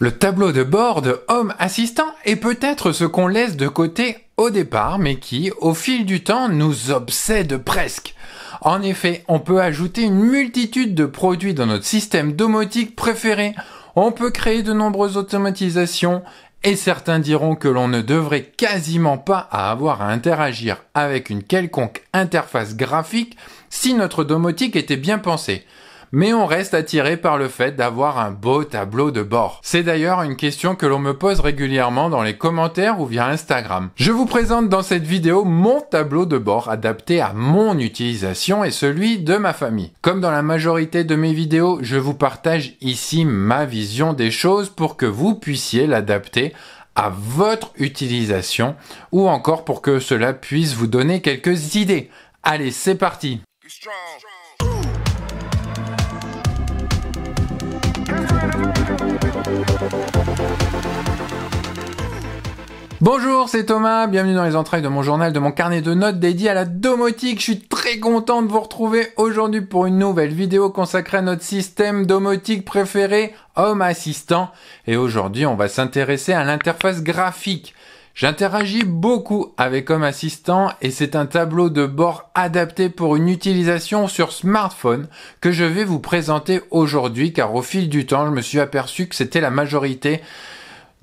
Le tableau de bord de Homme Assistant est peut-être ce qu'on laisse de côté au départ, mais qui, au fil du temps, nous obsède presque. En effet, on peut ajouter une multitude de produits dans notre système domotique préféré, on peut créer de nombreuses automatisations, et certains diront que l'on ne devrait quasiment pas avoir à interagir avec une quelconque interface graphique si notre domotique était bien pensée mais on reste attiré par le fait d'avoir un beau tableau de bord. C'est d'ailleurs une question que l'on me pose régulièrement dans les commentaires ou via Instagram. Je vous présente dans cette vidéo mon tableau de bord adapté à mon utilisation et celui de ma famille. Comme dans la majorité de mes vidéos, je vous partage ici ma vision des choses pour que vous puissiez l'adapter à votre utilisation ou encore pour que cela puisse vous donner quelques idées. Allez, c'est parti. Bonjour, c'est Thomas, bienvenue dans les entrailles de mon journal, de mon carnet de notes dédié à la domotique. Je suis très content de vous retrouver aujourd'hui pour une nouvelle vidéo consacrée à notre système domotique préféré, Home Assistant. Et aujourd'hui, on va s'intéresser à l'interface graphique J'interagis beaucoup avec Home Assistant et c'est un tableau de bord adapté pour une utilisation sur smartphone que je vais vous présenter aujourd'hui car au fil du temps je me suis aperçu que c'était la majorité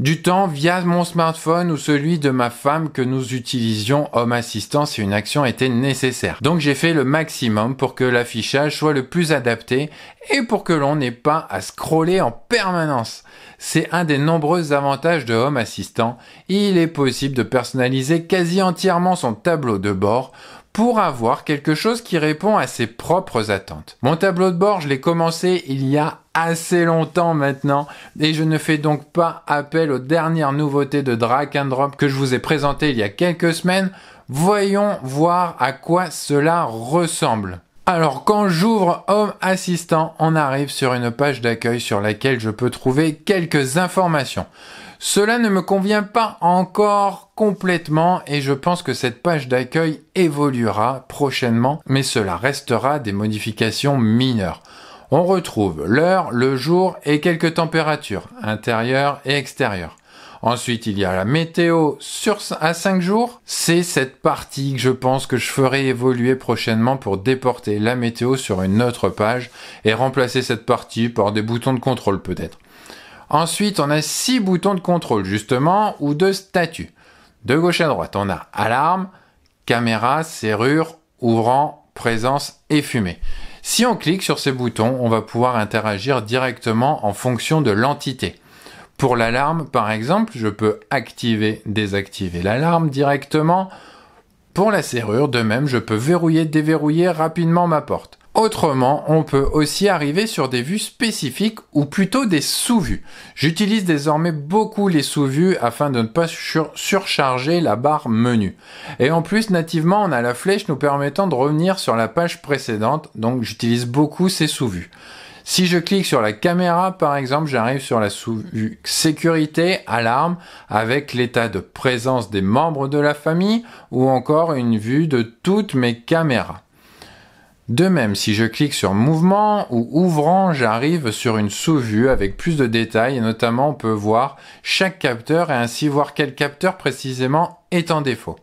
du temps via mon smartphone ou celui de ma femme que nous utilisions Home Assistant si une action était nécessaire. Donc j'ai fait le maximum pour que l'affichage soit le plus adapté et pour que l'on n'ait pas à scroller en permanence. C'est un des nombreux avantages de Home Assistant. Il est possible de personnaliser quasi entièrement son tableau de bord pour avoir quelque chose qui répond à ses propres attentes. Mon tableau de bord, je l'ai commencé il y a assez longtemps maintenant et je ne fais donc pas appel aux dernières nouveautés de Drag and Drop que je vous ai présentées il y a quelques semaines. Voyons voir à quoi cela ressemble. Alors quand j'ouvre Home Assistant, on arrive sur une page d'accueil sur laquelle je peux trouver quelques informations. Cela ne me convient pas encore complètement et je pense que cette page d'accueil évoluera prochainement, mais cela restera des modifications mineures. On retrouve l'heure, le jour et quelques températures, intérieures et extérieures. Ensuite, il y a la météo sur, à 5 jours. C'est cette partie que je pense que je ferai évoluer prochainement pour déporter la météo sur une autre page et remplacer cette partie par des boutons de contrôle peut-être. Ensuite, on a 6 boutons de contrôle justement ou de statut. De gauche à droite, on a alarme, caméra, serrure, ouvrant, présence et fumée. Si on clique sur ces boutons, on va pouvoir interagir directement en fonction de l'entité. Pour l'alarme, par exemple, je peux activer, désactiver l'alarme directement. Pour la serrure, de même, je peux verrouiller, déverrouiller rapidement ma porte. Autrement, on peut aussi arriver sur des vues spécifiques ou plutôt des sous-vues. J'utilise désormais beaucoup les sous-vues afin de ne pas surcharger la barre menu. Et en plus, nativement, on a la flèche nous permettant de revenir sur la page précédente, donc j'utilise beaucoup ces sous-vues. Si je clique sur la caméra, par exemple, j'arrive sur la sous-vue sécurité, alarme, avec l'état de présence des membres de la famille ou encore une vue de toutes mes caméras. De même, si je clique sur mouvement ou ouvrant, j'arrive sur une sous-vue avec plus de détails et notamment on peut voir chaque capteur et ainsi voir quel capteur précisément est en défaut.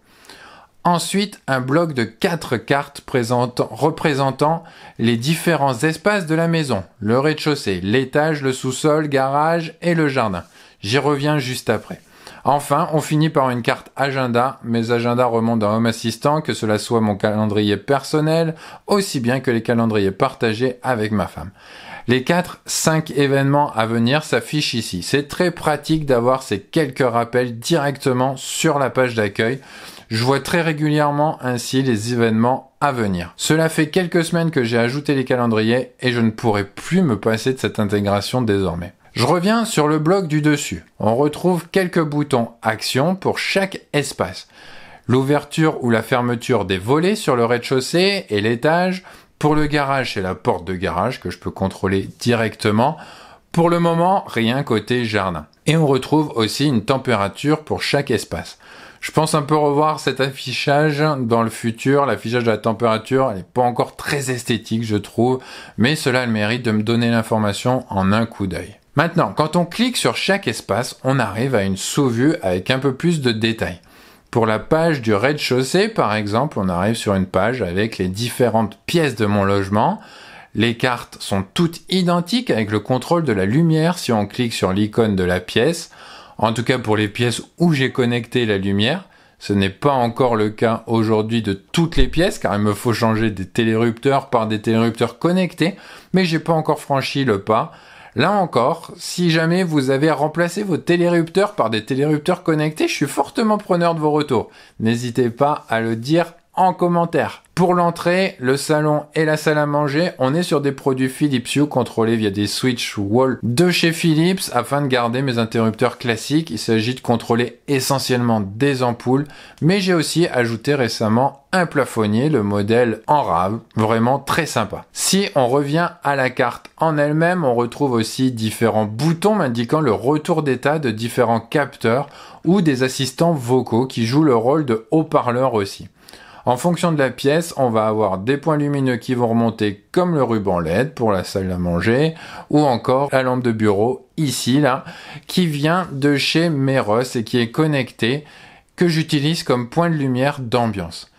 Ensuite, un bloc de quatre cartes représentant les différents espaces de la maison, le rez-de-chaussée, l'étage, le sous-sol, garage et le jardin. J'y reviens juste après. Enfin, on finit par une carte agenda. Mes agendas remontent à Home Assistant, que cela soit mon calendrier personnel, aussi bien que les calendriers partagés avec ma femme. Les 4-5 événements à venir s'affichent ici. C'est très pratique d'avoir ces quelques rappels directement sur la page d'accueil. Je vois très régulièrement ainsi les événements à venir. Cela fait quelques semaines que j'ai ajouté les calendriers et je ne pourrai plus me passer de cette intégration désormais. Je reviens sur le bloc du dessus. On retrouve quelques boutons action pour chaque espace. L'ouverture ou la fermeture des volets sur le rez-de-chaussée et l'étage. Pour le garage, c'est la porte de garage que je peux contrôler directement. Pour le moment, rien côté jardin. Et on retrouve aussi une température pour chaque espace. Je pense un peu revoir cet affichage dans le futur. L'affichage de la température n'est pas encore très esthétique, je trouve, mais cela a le mérite de me donner l'information en un coup d'œil. Maintenant, quand on clique sur chaque espace, on arrive à une sous-vue avec un peu plus de détails. Pour la page du rez-de-chaussée, par exemple, on arrive sur une page avec les différentes pièces de mon logement. Les cartes sont toutes identiques avec le contrôle de la lumière si on clique sur l'icône de la pièce. En tout cas pour les pièces où j'ai connecté la lumière. Ce n'est pas encore le cas aujourd'hui de toutes les pièces car il me faut changer des télérupteurs par des télérupteurs connectés, mais j'ai pas encore franchi le pas. Là encore, si jamais vous avez remplacé vos télérupteurs par des télérupteurs connectés, je suis fortement preneur de vos retours. N'hésitez pas à le dire en commentaire. Pour l'entrée, le salon et la salle à manger, on est sur des produits Philips Hue contrôlés via des switch wall de chez Philips afin de garder mes interrupteurs classiques. Il s'agit de contrôler essentiellement des ampoules, mais j'ai aussi ajouté récemment un plafonnier, le modèle en rave vraiment très sympa. Si on revient à la carte en elle-même, on retrouve aussi différents boutons indiquant le retour d'état de différents capteurs ou des assistants vocaux qui jouent le rôle de haut-parleurs aussi. En fonction de la pièce, on va avoir des points lumineux qui vont remonter comme le ruban LED pour la salle à manger ou encore la lampe de bureau ici là qui vient de chez Meros et qui est connectée que j'utilise comme point de lumière d'ambiance.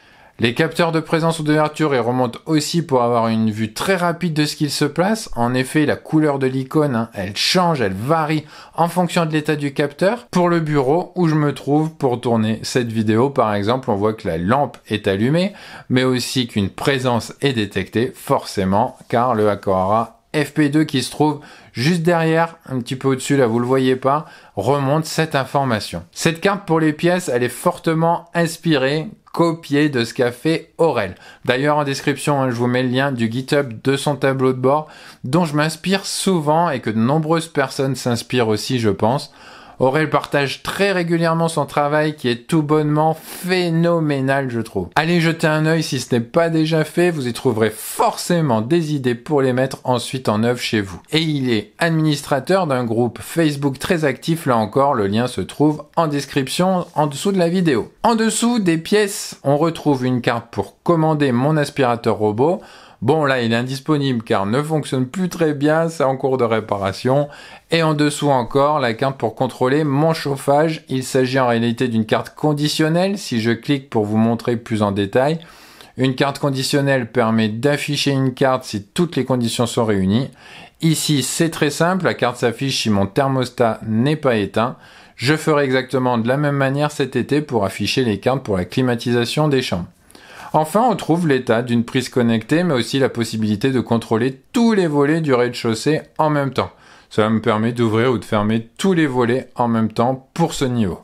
Les capteurs de présence ou d'ouverture et remontent aussi pour avoir une vue très rapide de ce qu'il se place. En effet, la couleur de l'icône, hein, elle change, elle varie en fonction de l'état du capteur. Pour le bureau où je me trouve pour tourner cette vidéo, par exemple, on voit que la lampe est allumée, mais aussi qu'une présence est détectée, forcément, car le Aquara FP2 qui se trouve juste derrière, un petit peu au-dessus, là vous le voyez pas, remonte cette information. Cette carte pour les pièces, elle est fortement inspirée, copier de ce qu'a fait Aurel. D'ailleurs, en description, hein, je vous mets le lien du GitHub de son tableau de bord, dont je m'inspire souvent et que de nombreuses personnes s'inspirent aussi, je pense. Aurel partage très régulièrement son travail qui est tout bonnement phénoménal, je trouve. Allez jeter un œil si ce n'est pas déjà fait, vous y trouverez forcément des idées pour les mettre ensuite en œuvre chez vous. Et il est administrateur d'un groupe Facebook très actif, là encore, le lien se trouve en description en dessous de la vidéo. En dessous des pièces, on retrouve une carte pour commander mon aspirateur robot. Bon, là, il est indisponible car ne fonctionne plus très bien, c'est en cours de réparation. Et en dessous encore, la carte pour contrôler mon chauffage. Il s'agit en réalité d'une carte conditionnelle. Si je clique pour vous montrer plus en détail, une carte conditionnelle permet d'afficher une carte si toutes les conditions sont réunies. Ici, c'est très simple. La carte s'affiche si mon thermostat n'est pas éteint. Je ferai exactement de la même manière cet été pour afficher les cartes pour la climatisation des champs. Enfin, on trouve l'état d'une prise connectée, mais aussi la possibilité de contrôler tous les volets du rez-de-chaussée en même temps. Cela me permet d'ouvrir ou de fermer tous les volets en même temps pour ce niveau.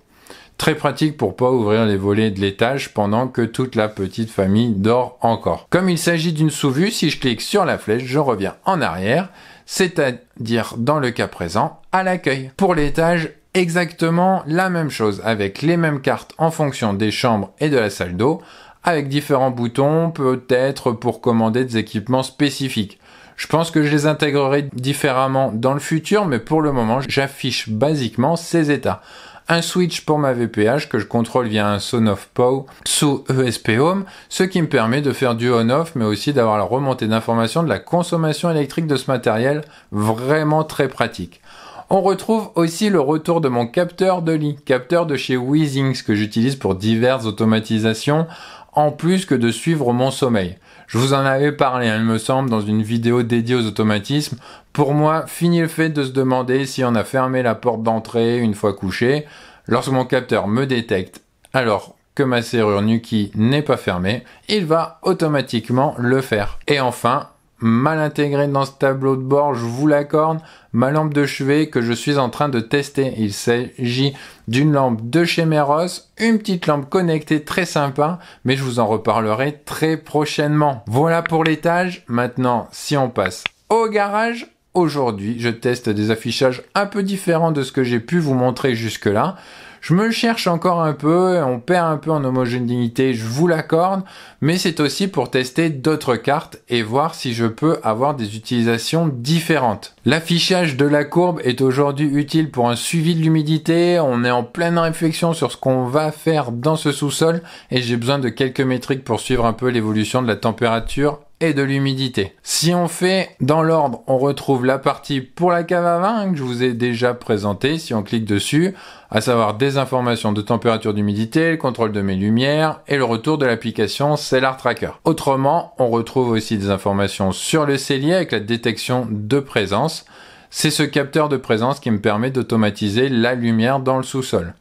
Très pratique pour pas ouvrir les volets de l'étage pendant que toute la petite famille dort encore. Comme il s'agit d'une sous-vue, si je clique sur la flèche, je reviens en arrière, c'est-à-dire dans le cas présent, à l'accueil. Pour l'étage, exactement la même chose avec les mêmes cartes en fonction des chambres et de la salle d'eau avec différents boutons, peut-être pour commander des équipements spécifiques. Je pense que je les intégrerai différemment dans le futur, mais pour le moment, j'affiche basiquement ces états. Un switch pour ma VPH que je contrôle via un Sonoff POW sous ESP Home, ce qui me permet de faire du on-off, mais aussi d'avoir la remontée d'informations de la consommation électrique de ce matériel, vraiment très pratique. On retrouve aussi le retour de mon capteur de lit, capteur de chez Weezings que j'utilise pour diverses automatisations en plus que de suivre mon sommeil. Je vous en avais parlé, hein, il me semble, dans une vidéo dédiée aux automatismes. Pour moi, fini le fait de se demander si on a fermé la porte d'entrée une fois couché. Lorsque mon capteur me détecte, alors que ma serrure Nuki n'est pas fermée, il va automatiquement le faire. Et enfin, mal intégré dans ce tableau de bord, je vous l'accorde, ma lampe de chevet que je suis en train de tester. Il s'agit d'une lampe de chez Meros, une petite lampe connectée très sympa, mais je vous en reparlerai très prochainement. Voilà pour l'étage. Maintenant, si on passe au garage, aujourd'hui, je teste des affichages un peu différents de ce que j'ai pu vous montrer jusque-là. Je me cherche encore un peu, on perd un peu en homogénéité, je vous l'accorde, mais c'est aussi pour tester d'autres cartes et voir si je peux avoir des utilisations différentes. L'affichage de la courbe est aujourd'hui utile pour un suivi de l'humidité, on est en pleine réflexion sur ce qu'on va faire dans ce sous-sol et j'ai besoin de quelques métriques pour suivre un peu l'évolution de la température de l'humidité. Si on fait dans l'ordre, on retrouve la partie pour la cave à vin que je vous ai déjà présentée si on clique dessus, à savoir des informations de température d'humidité, le contrôle de mes lumières et le retour de l'application Cellar Tracker. Autrement, on retrouve aussi des informations sur le cellier avec la détection de présence. C'est ce capteur de présence qui me permet d'automatiser la lumière dans le sous-sol.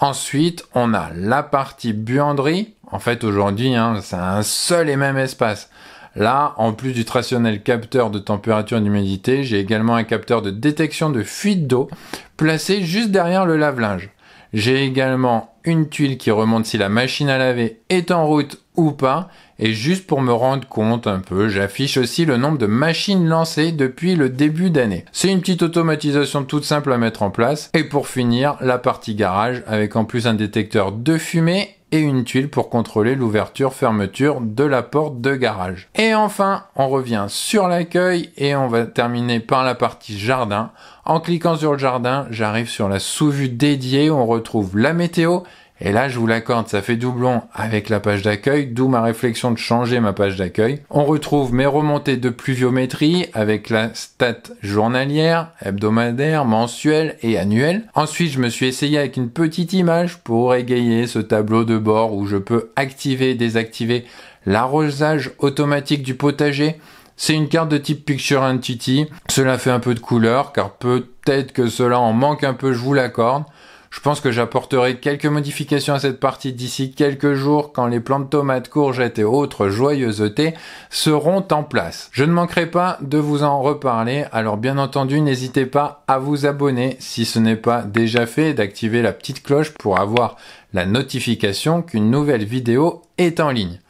Ensuite, on a la partie buanderie. En fait, aujourd'hui, hein, c'est un seul et même espace. Là, en plus du traditionnel capteur de température et d'humidité, j'ai également un capteur de détection de fuite d'eau placé juste derrière le lave-linge. J'ai également une tuile qui remonte si la machine à laver est en route ou pas. Et juste pour me rendre compte un peu, j'affiche aussi le nombre de machines lancées depuis le début d'année. C'est une petite automatisation toute simple à mettre en place. Et pour finir, la partie garage avec en plus un détecteur de fumée et une tuile pour contrôler l'ouverture-fermeture de la porte de garage. Et enfin, on revient sur l'accueil et on va terminer par la partie jardin. En cliquant sur le jardin, j'arrive sur la sous-vue dédiée on retrouve la météo et là, je vous l'accorde, ça fait doublon avec la page d'accueil, d'où ma réflexion de changer ma page d'accueil. On retrouve mes remontées de pluviométrie avec la stat journalière, hebdomadaire, mensuelle et annuelle. Ensuite, je me suis essayé avec une petite image pour égayer ce tableau de bord où je peux activer et désactiver l'arrosage automatique du potager. C'est une carte de type Picture Entity. Cela fait un peu de couleur car peut-être que cela en manque un peu, je vous l'accorde. Je pense que j'apporterai quelques modifications à cette partie d'ici quelques jours quand les plantes de tomates, courgettes et autres joyeusetés seront en place. Je ne manquerai pas de vous en reparler, alors bien entendu n'hésitez pas à vous abonner si ce n'est pas déjà fait, et d'activer la petite cloche pour avoir la notification qu'une nouvelle vidéo est en ligne.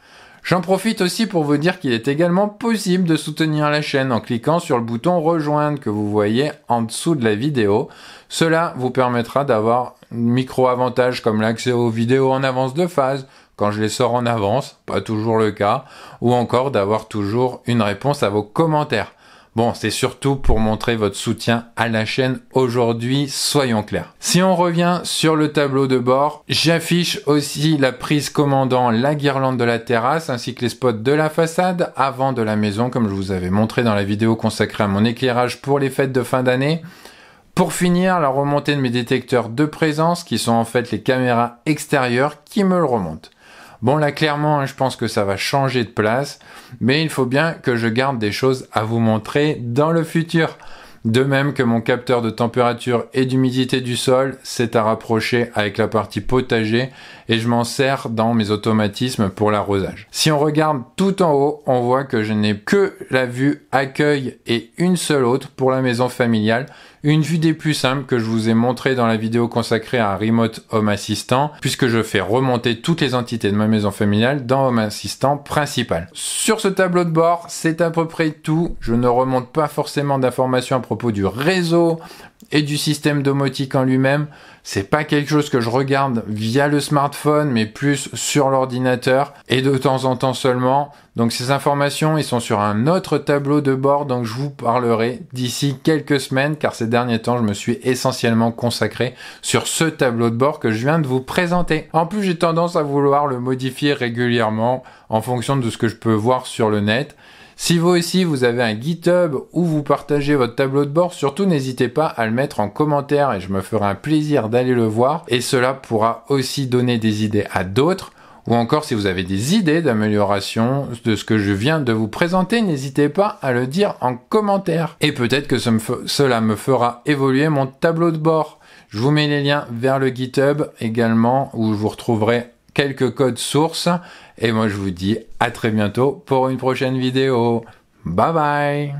J'en profite aussi pour vous dire qu'il est également possible de soutenir la chaîne en cliquant sur le bouton rejoindre que vous voyez en dessous de la vidéo. Cela vous permettra d'avoir micro avantage comme l'accès aux vidéos en avance de phase, quand je les sors en avance, pas toujours le cas, ou encore d'avoir toujours une réponse à vos commentaires. Bon, c'est surtout pour montrer votre soutien à la chaîne aujourd'hui, soyons clairs. Si on revient sur le tableau de bord, j'affiche aussi la prise commandant la guirlande de la terrasse ainsi que les spots de la façade avant de la maison comme je vous avais montré dans la vidéo consacrée à mon éclairage pour les fêtes de fin d'année. Pour finir, la remontée de mes détecteurs de présence qui sont en fait les caméras extérieures qui me le remontent. Bon là clairement hein, je pense que ça va changer de place, mais il faut bien que je garde des choses à vous montrer dans le futur. De même que mon capteur de température et d'humidité du sol s'est à rapprocher avec la partie potager et je m'en sers dans mes automatismes pour l'arrosage. Si on regarde tout en haut, on voit que je n'ai que la vue accueil et une seule autre pour la maison familiale, une vue des plus simples que je vous ai montré dans la vidéo consacrée à un Remote Home Assistant, puisque je fais remonter toutes les entités de ma maison familiale dans Home Assistant principal. Sur ce tableau de bord, c'est à peu près tout. Je ne remonte pas forcément d'informations à propos du réseau et du système domotique en lui-même. C'est pas quelque chose que je regarde via le smartphone, mais plus sur l'ordinateur et de temps en temps seulement. Donc ces informations, ils sont sur un autre tableau de bord, donc je vous parlerai d'ici quelques semaines, car ces derniers temps, je me suis essentiellement consacré sur ce tableau de bord que je viens de vous présenter. En plus, j'ai tendance à vouloir le modifier régulièrement en fonction de ce que je peux voir sur le net. Si vous aussi vous avez un GitHub où vous partagez votre tableau de bord, surtout n'hésitez pas à le mettre en commentaire et je me ferai un plaisir d'aller le voir et cela pourra aussi donner des idées à d'autres ou encore si vous avez des idées d'amélioration de ce que je viens de vous présenter, n'hésitez pas à le dire en commentaire. Et peut-être que cela me fera évoluer mon tableau de bord. Je vous mets les liens vers le GitHub également où vous retrouverez quelques codes sources et moi, je vous dis à très bientôt pour une prochaine vidéo. Bye bye